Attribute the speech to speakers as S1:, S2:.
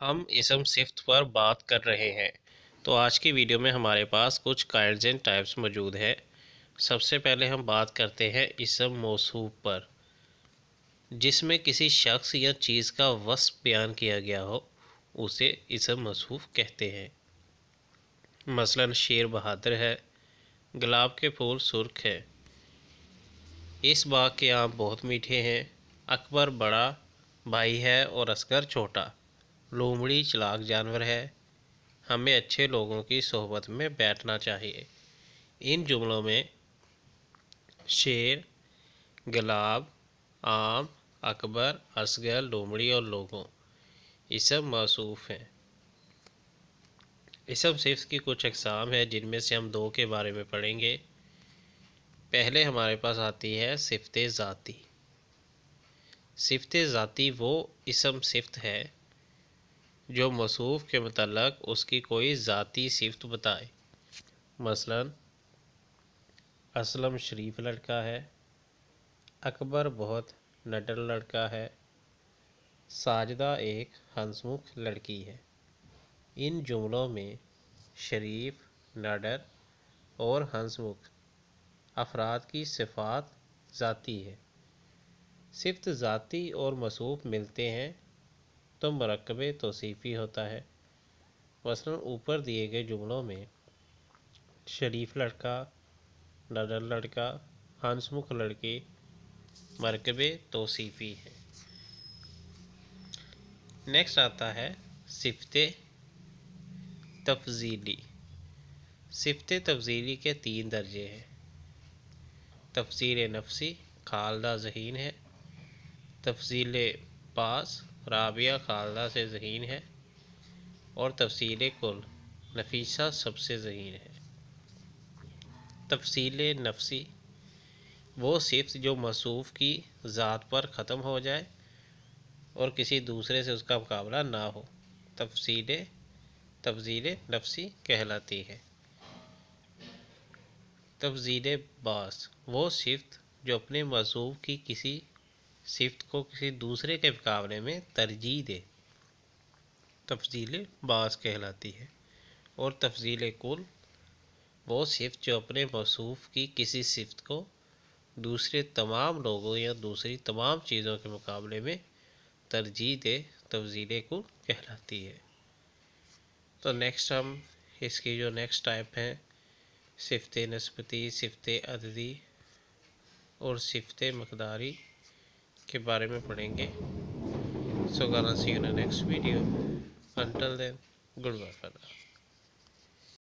S1: हम इसम सिफ्त पर बात कर रहे हैं तो आज की वीडियो में हमारे पास कुछ कायरजन टाइप्स मौजूद है सबसे पहले हम बात करते हैं इसम मौसू पर जिसमें किसी शख्स या चीज़ का वस बयान किया गया हो उसे इसम मसूफ कहते हैं मसलन शेर बहादुर है गुलाब के फूल सुर्ख हैं इस बाग के आम बहुत मीठे हैं अकबर बड़ा भाई है और असगर छोटा लोमड़ी चलाक जानवर है हमें अच्छे लोगों की सोहबत में बैठना चाहिए इन जुमलों में शेर गुलाब आम अकबर असगर लोमड़ी और लोगों ये सब मौसूफ़ हैं इसम सिर्फ की कुछ अकसाम है जिनमें से हम दो के बारे में पढ़ेंगे पहले हमारे पास आती है सिफत ज़ाती सिफत ज़ाती वो इसम सिफ्त है जो मसूफ़ के मतलब उसकी कोई ज़ाती सिफत बताए मसलन असलम शरीफ लड़का है अकबर बहुत नडर लड़का है साजदा एक हंसमुख लड़की है इन जुमलों में शरीफ नडर और हंसमुख अफराद की सिफात ज़ाती है सिफत ज़ाती और मसूफ मिलते हैं तो मरकब तोसीफ़ी होता है मसल ऊपर दिए गए जुमलों में शरीफ लड़का लडर लड़का हंसमुख लड़के मरकब तोसीफ़ी है नेक्स्ट आता है सिफत तफजीली सिफत तफजीली के तीन दर्जे हैं तफजील नफसी खालदा जहीन है तफजील पास राबिया खालदा से जहीन है और तफसील कुल नफीसा सबसे जहीन है तफसील नफसी वो सिफ्त जो मसूफ़ की ज़ात पर ख़त्म हो जाए और किसी दूसरे से उसका मुकाबला ना हो तफसील तफजील नफसी कहलाती है तफजील बास वो सिफ्त जो अपने मसूफ़ की किसी सिफ्त को किसी दूसरे के मुकाबले में तरजीह दे तफजील बास कहलाती है और तफजील कुल वो सिफ्त जो अपने मौसूफ की किसी सिफ्त को दूसरे तमाम लोगों या दूसरी तमाम चीज़ों के मुकाबले में तरजीह दे तफजील कुल कहलाती है तो नेक्स्ट हम इसकी जो नेक्स्ट टाइप हैं सिफ्त नस्बती सिफ्त अददी और सिफ्त मकदारी के बारे में पढ़ेंगे सो गाना see you next video until then good bye for